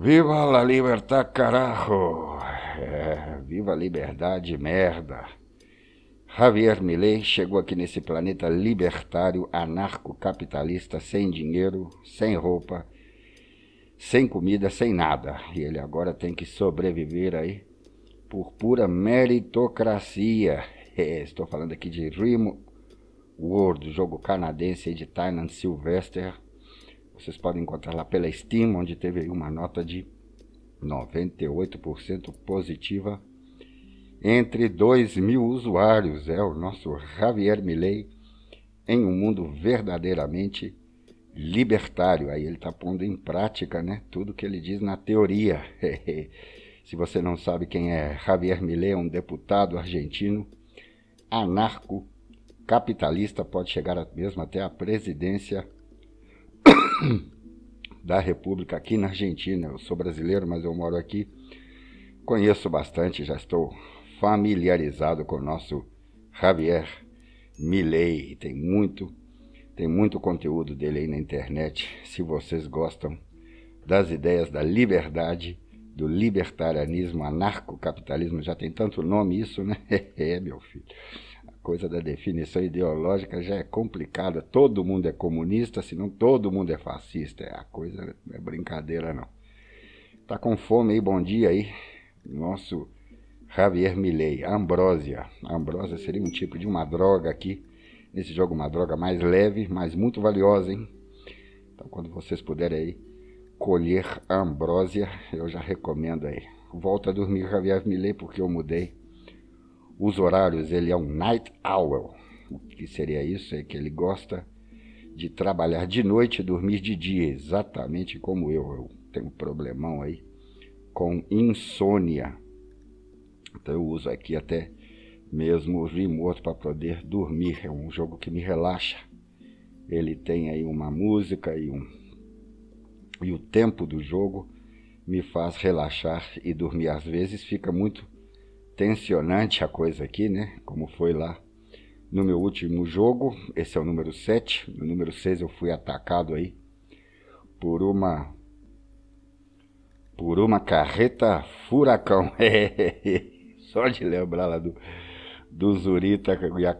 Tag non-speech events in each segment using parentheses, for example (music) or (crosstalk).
Viva a liberdade, carajo! É, viva a liberdade, merda! Javier Milley chegou aqui nesse planeta libertário, anarcocapitalista, sem dinheiro, sem roupa, sem comida, sem nada. E ele agora tem que sobreviver aí por pura meritocracia. É, estou falando aqui de Rimo World, jogo canadense de Tynan Sylvester vocês podem encontrar lá pela Steam, onde teve uma nota de 98% positiva entre 2 mil usuários. É o nosso Javier Milei em um mundo verdadeiramente libertário. Aí ele está pondo em prática né, tudo que ele diz na teoria. (laughs) Se você não sabe quem é Javier Milei, é um deputado argentino anarco-capitalista, pode chegar mesmo até a presidência da República aqui na Argentina. Eu sou brasileiro, mas eu moro aqui. Conheço bastante, já estou familiarizado com o nosso Javier Milei. Tem muito, tem muito conteúdo dele aí na internet. Se vocês gostam das ideias da liberdade, do libertarianismo, anarcocapitalismo, já tem tanto nome isso, né? (laughs) É, meu filho coisa da definição ideológica já é complicada. Todo mundo é comunista, senão todo mundo é fascista. É a coisa não é brincadeira, não. Tá com fome aí? Bom dia aí. Nosso Javier Milei, Ambrósia. ambrosia ambrósia seria um tipo de uma droga aqui. Nesse jogo, uma droga mais leve, mas muito valiosa, hein? Então, quando vocês puderem aí colher ambrosia, ambrósia, eu já recomendo aí. Volta a dormir, Javier Milei, porque eu mudei os horários, ele é um night owl. O que seria isso? É que ele gosta de trabalhar de noite e dormir de dia, exatamente como eu. Eu tenho um problemão aí com insônia. Então eu uso aqui até mesmo o remoto para poder dormir. É um jogo que me relaxa. Ele tem aí uma música e um e o tempo do jogo me faz relaxar e dormir. Às vezes fica muito tensionante a coisa aqui, né? Como foi lá no meu último jogo. Esse é o número 7. No número 6 eu fui atacado aí por uma por uma carreta furacão. (laughs) É, só de lembrar lá do do Zurita e a,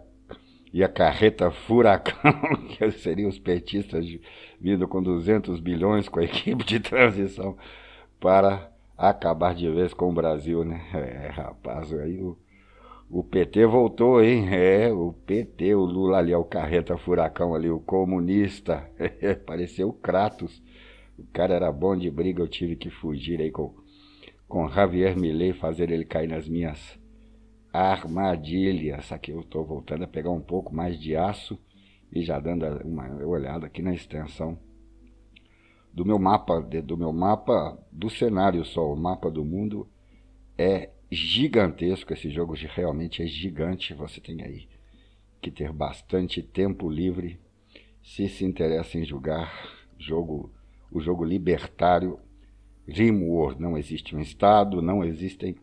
e a carreta furacão, (laughs) que seriam os petistas vindo com 200 bilhões com a equipe de transição para acabar de vez com o Brasil, né? (laughs) É, rapaz, aí o, o PT voltou, hein? É, o PT, o Lula ali, é o carreta furacão ali, o comunista, é, (laughs) pareceu o Kratos. O cara era bom de briga, eu tive que fugir aí com, com Javier Milley fazer ele cair nas minhas armadilhas. Aqui eu estou voltando a pegar um pouco mais de aço e já dando uma olhada aqui na extensão do meu mapa, do meu mapa do cenário só, o mapa do mundo é gigantesco, esse jogo realmente é gigante, você tem aí que ter bastante tempo livre se se interessa em jogar jogo, o jogo libertário Rimworld, não existe um estado, não existem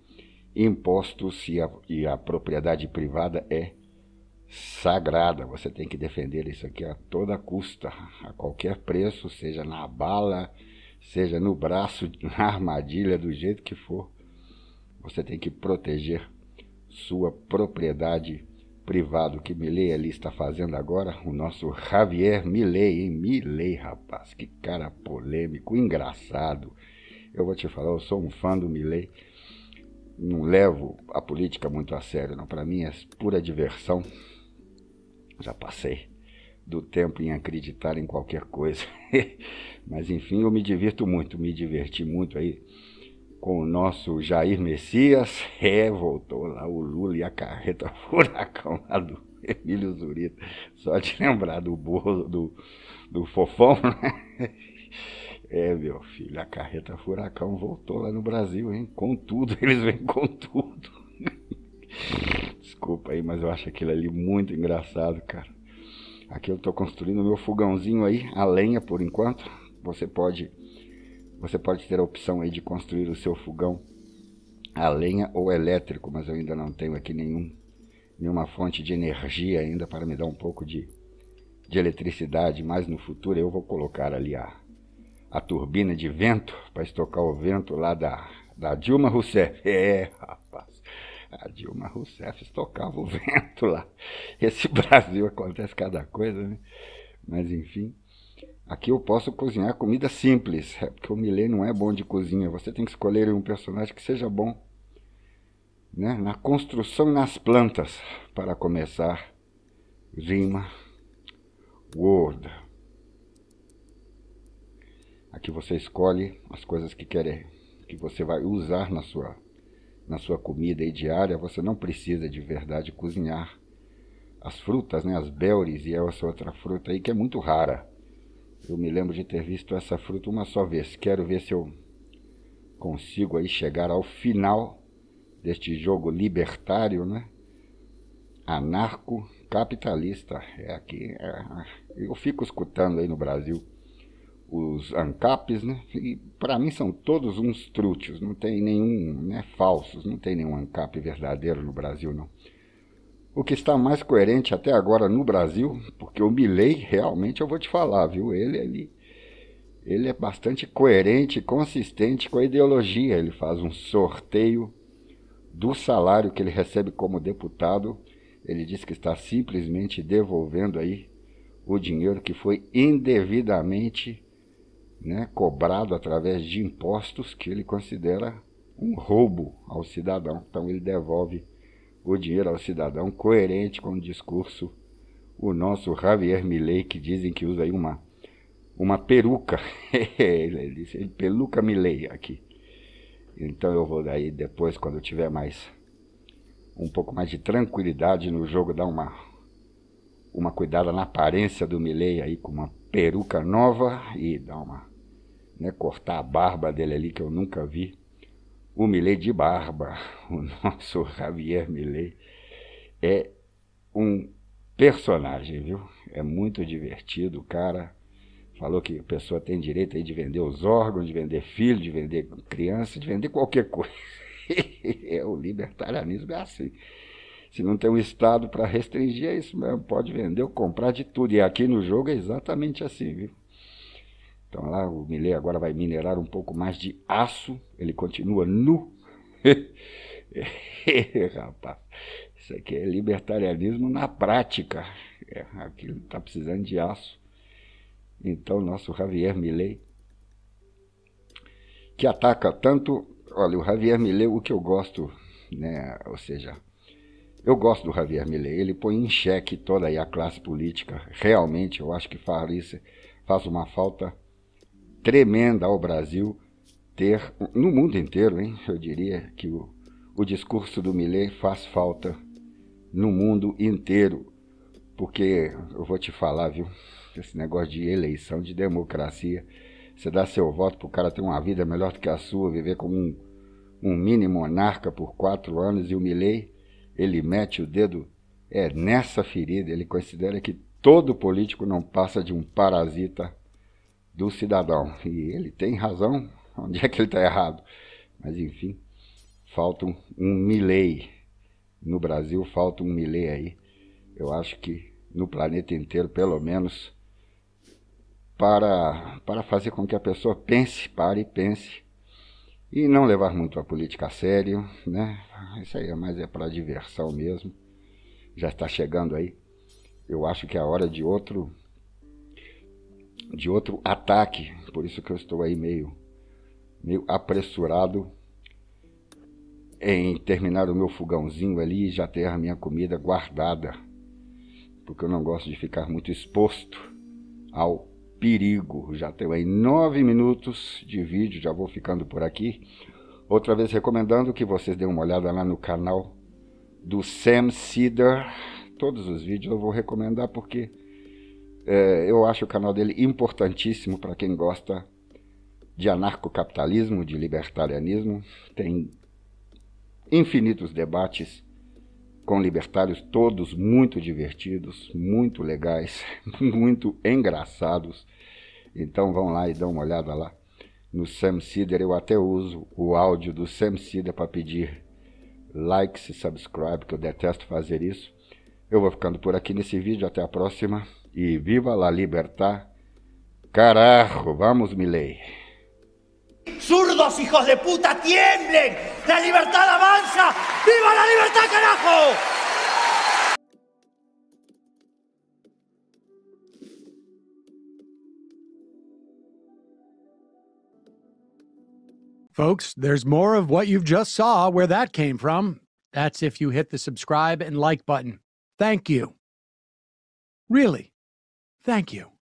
impostos e a, e a propriedade privada é sagrada. Você tem que defender isso aqui a toda custa, a qualquer preço, seja na bala, seja no braço, (laughs) na armadilha, do jeito que for. Você tem que proteger sua propriedade privada. O que Milley ali está fazendo agora, o nosso Javier Milley, hein? Milley, rapaz, que cara polêmico, engraçado. Eu vou te falar, eu sou um fã do Milley não levo a política muito a sério, não. Para mim é pura diversão. Já passei do tempo em acreditar em qualquer coisa. (laughs) Mas enfim, eu me divirto muito, me diverti muito aí com o nosso Jair Messias. É, voltou lá o Lula e a carreta (laughs) furacão lá do Emílio Zurita. Só de lembrar do bolo do, do fofão, né? (laughs) É, meu filho, a carreta furacão voltou lá no Brasil, hein? Com tudo, eles vêm com tudo desculpa aí, mas eu acho aquilo ali muito engraçado, cara. Aqui eu estou construindo o meu fogãozinho aí, a lenha por enquanto. Você pode você pode ter a opção aí de construir o seu fogão a lenha ou elétrico, mas eu ainda não tenho aqui nenhum nenhuma fonte de energia ainda para me dar um pouco de, de eletricidade, mas no futuro eu vou colocar ali a, a turbina de vento para estocar o vento lá da, da Dilma Rousseff. (laughs) É, rapaz. A Dilma Rousseff estocava o (laughs) vento lá. Esse Brasil acontece cada coisa, né? Mas enfim. Aqui eu posso cozinhar comida simples, é porque o Milei não é bom de cozinha. Você tem que escolher um personagem que seja bom né? na construção e nas plantas. Para começar, rima, word. Aqui você escolhe as coisas que quer, que você vai usar na sua na sua comida diária, você não precisa de verdade cozinhar as frutas, né, as belres e essa outra fruta aí que é muito rara. Eu me lembro de ter visto essa fruta uma só vez. Quero ver se eu consigo aí chegar ao final deste jogo libertário, né? Anarco capitalista. É aqui, é, eu fico escutando aí no Brasil os ANCAPs, né? E para mim são todos uns trútios, não tem nenhum, né, falsos, não tem nenhum ANCAP verdadeiro no Brasil, não. O que está mais coerente até agora no Brasil, porque o Milley realmente eu vou te falar, viu? Ele ele ele é bastante coerente, consistente com a ideologia. Ele faz um sorteio do salário que ele recebe como deputado. Ele diz que está simplesmente devolvendo aí o dinheiro que foi indevidamente né, cobrado através de impostos que ele considera um roubo ao cidadão. Então ele devolve o dinheiro ao cidadão, coerente com o discurso o nosso Javier Milei, que dizem que usa aí uma, uma peruca. (laughs) ele disse, peluca Milei aqui. Então eu vou daí depois, quando eu tiver mais um pouco mais de tranquilidade no jogo, dar uma, uma cuidada na aparência do Milei aí com uma peruca nova e dar uma né, cortar a barba dele ali, que eu nunca vi. O Millet de barba, (laughs) o nosso Javier Millet, é um personagem, viu? É muito divertido, o cara falou que a pessoa tem direito aí de vender os órgãos, de vender filho, de vender criança, de vender qualquer coisa. (laughs) é o libertarianismo é assim. Se não tem um Estado para restringir, é isso mesmo. Pode vender ou comprar de tudo. E aqui no jogo é exatamente assim, viu? Então lá o Milley agora vai minerar um pouco mais de aço, ele continua nu. (laughs) É, rapaz, isso aqui é libertarianismo na prática. É, aqui está precisando de aço. Então, nosso Javier Milley que ataca tanto. Olha, o Javier Milley, o que eu gosto, né? Ou seja, eu gosto do Javier Milley. Ele põe em xeque toda a classe política. Realmente, eu acho que Farissa faz uma falta tremenda ao Brasil ter, no mundo inteiro, hein, eu diria que o, o discurso do Millet faz falta no mundo inteiro. Porque eu vou te falar, viu? Esse negócio de eleição, de democracia. Você dá seu voto para o cara ter uma vida melhor do que a sua, viver como um, um mini monarca por quatro anos e o Milley, ele mete o dedo é nessa ferida. Ele considera que todo político não passa de um parasita do cidadão. E ele tem razão, (laughs) onde é que ele está errado? Mas enfim, falta um, um No Brasil falta um milei aí. Eu acho que no planeta inteiro, pelo menos, para, para fazer com que a pessoa pense, pare e pense. E não levar muito a política a sério, né? Isso aí é mais é para diversão mesmo. Já está chegando aí. Eu acho que é a hora de outro de outro ataque. Por isso que eu estou aí meio, meio apressurado em terminar o meu fogãozinho ali e já ter a minha comida guardada, porque eu não gosto de ficar muito exposto ao perigo. Já tenho aí nove minutos de vídeo, já vou ficando por aqui. Outra vez recomendando que vocês deem uma olhada lá no canal do Sam Cedar. Todos os vídeos eu vou recomendar porque é, eu acho o canal dele importantíssimo para quem gosta de anarcocapitalismo, de libertarianismo. Tem infinitos debates com libertários, todos muito divertidos, muito legais, (laughs) muito engraçados. Então vão lá e dão uma olhada lá no Sam Cedar. Eu até uso o áudio do Sam Cedar para pedir likes e subscribe, que eu detesto fazer isso. Eu vou ficando por aqui nesse vídeo, até a próxima. E viva la libertad. Carajo, vamos, Milei. Surdos, hijos de puta, tiemblen. La libertad avanza. Viva la libertad, carajo. Folks, there's more of what you've just saw where that came from. That's if you hit the subscribe and like button. Thank you. Really, thank you.